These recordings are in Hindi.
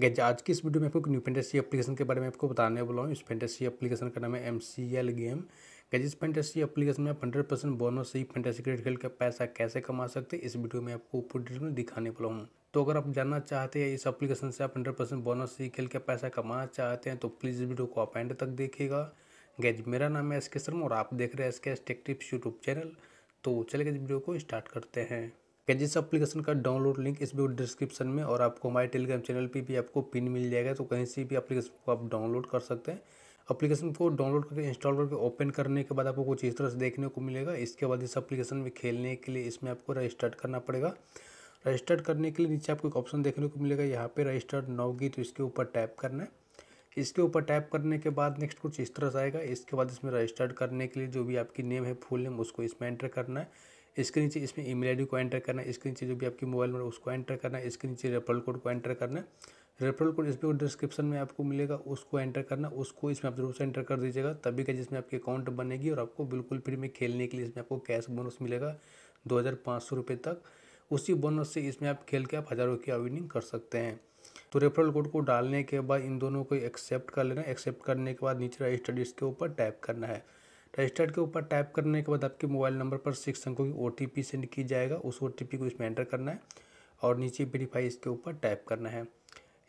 गैज आज की इस वीडियो में आपको न्यू फेंटेसी एप्लीकेशन के बारे में आपको बताने वाला हूँ इस फेंटेसी एप्लीकेशन का नाम है एम सी एल गेम गैज इस फेंटेसी एप्लीकेशन में आप हंड्रेड परसेंट बोनस ही फेंटेसी क्रिकेट खेल का पैसा कैसे कमा सकते हैं इस वीडियो में आपको पूरी डिटेल में दिखाने वाला हूँ तो अगर आप जानना चाहते हैं इस एप्लीकेशन से आप हंड्रेड परसेंट बोनस ही खेल के पैसा कमाना चाहते हैं तो प्लीज़ इस वीडियो को आप एंड तक देखिएगा गैज मेरा नाम है एस के शर्मा और आप देख रहे हैं एस के एस टिप्स यूट्यूब चैनल तो चले गए इस वीडियो को स्टार्ट करते हैं क्या जिस एप्लीकेशन का डाउनलोड लिंक इस वीडियो डिस्क्रिप्शन में और आपको हमारे टेलीग्राम चैनल पर भी आपको पिन मिल जाएगा तो कहीं से भी एप्लीकेशन को आप डाउनलोड कर सकते हैं एप्लीकेशन को डाउनलोड करके इंस्टॉल करके ओपन करने के बाद आपको कुछ इस तरह से देखने को मिलेगा इसके बाद इस एप्लीकेशन में खेलने के लिए इसमें आपको रजिस्टर्ड करना पड़ेगा रजिस्टर्ड करने के लिए नीचे आपको एक ऑप्शन देखने को मिलेगा यहाँ पर रजिस्टर्ड नौगी तो इसके ऊपर टैप करना है इसके ऊपर टैप करने के बाद नेक्स्ट कुछ इस तरह से आएगा इसके बाद इसमें रजिस्टर्ड करने के लिए जो भी आपकी नेम है फुल नेम उसको इसमें एंटर करना है इसके नीचे इसमें ईमेल आईडी को एंटर करना है इसके नीचे जो भी आपकी मोबाइल नंबर उसको एंटर करना है इसके नीचे रेफरल कोड को एंटर करना है रेफरल कोड इसमें डिस्क्रिप्शन में आपको मिलेगा उसको एंटर करना उसको इसमें आप जरूर से एंटर कर दीजिएगा तभी का जिसमें आपकी अकाउंट बनेगी और आपको बिल्कुल फ्री में खेलने के लिए इसमें आपको कैश बोनस मिलेगा दो हज़ार पाँच सौ रुपये तक उसी बोनस से इसमें आप खेल के आप हज़ारों की विनिंग कर सकते हैं तो रेफरल कोड को डालने के बाद इन दोनों को एक्सेप्ट कर लेना एक्सेप्ट करने के बाद नीचे स्टडीज़ के ऊपर टाइप करना है रजिस्टर्ड के ऊपर टाइप करने के बाद आपके मोबाइल नंबर पर सिक्स अंकों की ओ सेंड की जाएगा उस ओ को इसमें एंटर करना है और नीचे वेरीफाई इसके ऊपर टाइप करना है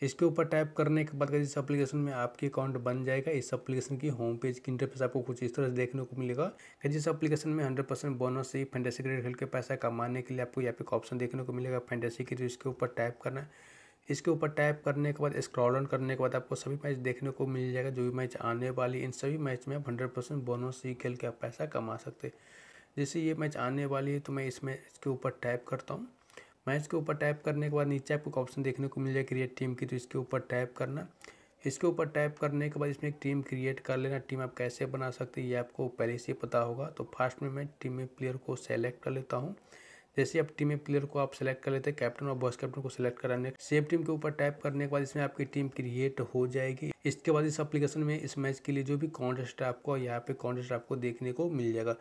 इसके ऊपर टाइप करने के बाद इस एप्लीकेशन में आपके अकाउंट बन जाएगा इस एप्लीकेशन की होम पेज की इंटरफेस आपको कुछ इस तरह से देखने को मिलेगा कि जिस एप्लीकेशन में 100 परसेंट बोनस से फैंटेसी क्रेडिट खेल के पैसा कमाने के लिए आपको यहाँ पे ऑप्शन देखने को मिलेगा फैंटेसी क्रिकेट इसके ऊपर टाइप करना है इसके ऊपर टैप करने के बाद स्क्रॉल ऑन करने के बाद आपको सभी मैच देखने को मिल जाएगा जो भी मैच आने वाली इन सभी मैच में आप हंड्रेड परसेंट बोनस ही खेल के आप पैसा कमा सकते जैसे ये मैच आने वाली है तो मैं इस मैच के ऊपर टैप करता हूँ मैच के ऊपर टैप करने के बाद नीचे आपको ऑप्शन देखने को मिल जाए क्रिएट टीम की तो इसके ऊपर टैप करना इसके ऊपर टैप करने के बाद इसमें एक टीम क्रिएट कर लेना टीम आप कैसे बना सकते हैं ये आपको पहले से पता होगा तो फास्ट में मैं टीम में प्लेयर को सेलेक्ट कर लेता हूँ जैसे आप टीम में प्लेयर को आप सेलेक्ट कर लेते हैं कैप्टन और बॉस कैप्टन को सिलेक्ट कराने सेव टीम के ऊपर टाइप करने के बाद इसमें आपकी टीम क्रिएट हो जाएगी इसके बाद इस एप्लीकेशन में इस मैच के लिए जो भी कॉन्टेस्ट आपको यहाँ पे कॉन्टेस्ट आपको देखने को मिल जाएगा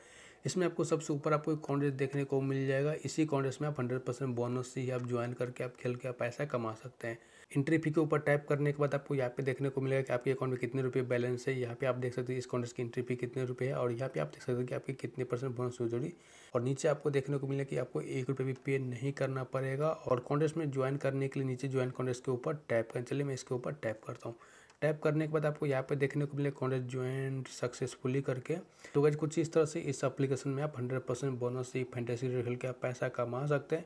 इसमें आपको सबसे ऊपर आपको एक कॉन्टेस्ट देखने को मिल जाएगा इसी कॉन्टेस्ट में आप हंड्रेड परसेंट बोनस से ही आप ज्वाइन करके आप खेल के आप पैसा कमा सकते हैं इंट्री फी के ऊपर टाइप करने के बाद आपको यहाँ पे देखने को मिलेगा कि आपके अकाउंट में कितने रुपये बैलेंस है यहाँ पे आप देख सकते हैं इस कॉन्टेस्ट की इंट्री फी कितने रुपये है और यहाँ पे आप देख सकते हैं कि आपके कितने परसेंट बोनस हो जुड़ी और नीचे आपको देखने को मिलेगा कि आपको एक रुपये भी पे नहीं करना पड़ेगा और कॉन्टेस्ट में ज्वाइन करने के लिए नीचे ज्वाइन कॉन्टेस्ट के ऊपर टाइप करें चलिए मैं इसके ऊपर टाइप करता हूँ टाइप करने के बाद आपको यहाँ पे देखने को मिले कॉन्टेक्ट ज्वाइंट सक्सेसफुली करके तो गज कुछ इस तरह से इस एप्लीकेशन में आप हंड्रेड परसेंट बोनस ही फैंटेसी खेल के आप पैसा कमा सकते हैं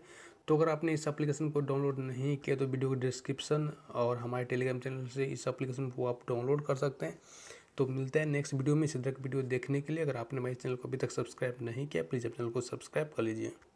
तो अगर आपने इस एप्लीकेशन को डाउनलोड नहीं किया तो वीडियो के डिस्क्रिप्शन और हमारे टेलीग्राम चैनल से इस एप्लीकेशन को आप डाउनलोड कर सकते हैं तो मिलते हैं नेक्स्ट वीडियो में इसी तरह की वीडियो देखने के लिए अगर आपने हमारे चैनल को अभी तक सब्सक्राइब नहीं किया प्लीज़ अपने चैनल को सब्सक्राइब कर लीजिए